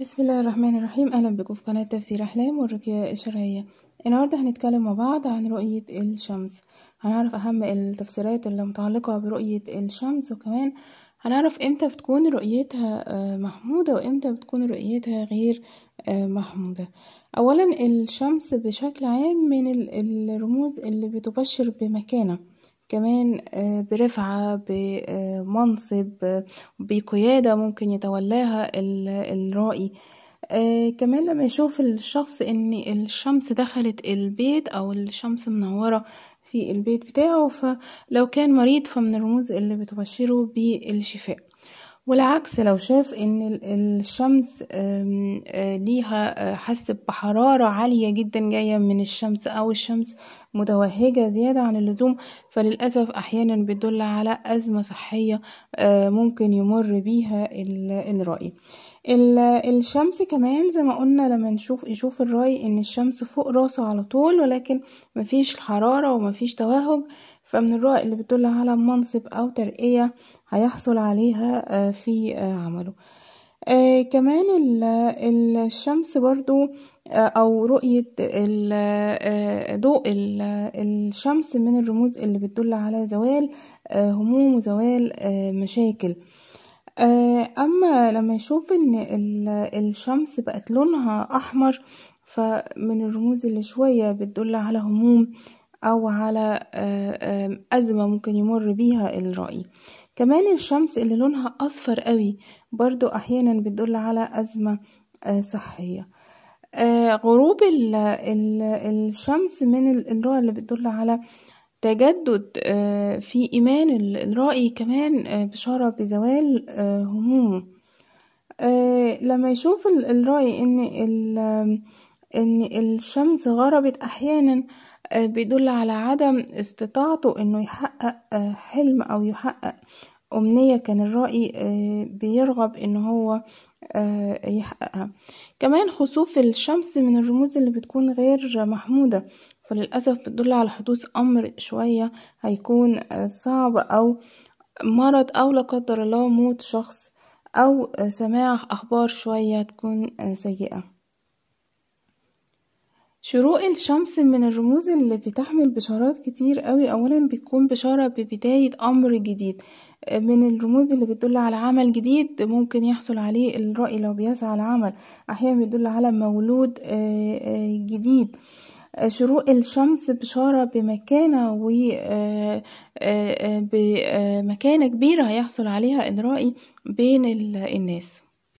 بسم الله الرحمن الرحيم أهلا بكم في قناة تفسير أحلام والرقية الشرعية النهاردة هنتكلم مع بعض عن رؤية الشمس هنعرف أهم التفسيرات اللي متعلقة برؤية الشمس وكمان هنعرف امتى بتكون رؤيتها آه، محمودة وامتى بتكون رؤيتها غير آه، محمودة أولا الشمس بشكل عام من الرموز اللي بتبشر بمكانة كمان آه، برفعة بمنصب آه، بقيادة ممكن يتولاها الرائي آه، كمان لما يشوف الشخص ان الشمس دخلت البيت او الشمس منورة في البيت بتاعه فلو كان مريض فمن الرموز اللي بتبشره بالشفاء والعكس لو شاف ان الشمس آه، ليها آه، حس بحرارة عالية جدا جاية من الشمس او الشمس متوهجة زيادة عن اللزوم فللأسف احيانا بتدل على ازمة صحية آه، ممكن يمر بيها الرأي الشمس كمان زي ما قلنا لما نشوف يشوف الرأي ان الشمس فوق راسه على طول ولكن مفيش حرارة ومفيش توهج فمن الرؤى اللي بتدل على منصب أو ترقية هيحصل عليها آه، في آه، عمله آه كمان الشمس برضو آه أو رؤية آه، ضوء الشمس من الرموز اللي بتدل على زوال هموم وزوال مشاكل أما لما يشوف إن الشمس بقت لونها أحمر فمن الرموز اللي شوية بتدل على هموم أو على آه، آه، أزمة ممكن يمر بيها الرأي كمان الشمس اللي لونها أصفر قوي برضو أحيانا بتدل على أزمة آه، صحية غروب ال ال الشمس من الرؤى اللي بتدل على تجدد في إيمان الرأي كمان بشارة بزوال همومه لما يشوف الرأي إن إن الشمس غربت أحيانا بيدل على عدم استطاعته انه يحقق آه، حلم او يحقق امنية كان الرأي آه، بيرغب ان هو آه، يحققها كمان خسوف الشمس من الرموز اللي بتكون غير محمودة فللأسف بتدل على حدوث أمر شوية هيكون صعب أو مرض أو لا قدر الله موت شخص أو سماع أخبار شوية تكون سيئة شروق الشمس من الرموز اللي بتحمل بشارات كتير أوي أولا بتكون بشارة ببداية أمر جديد من الرموز اللي بتدل على عمل جديد ممكن يحصل عليه الرأي لو بيسعى لعمل أحيانا بيدل على مولود آه، آه، جديد شروق الشمس بشارة بمكانة و آه، بمكانة كبيرة هيحصل عليها الرأي بين الناس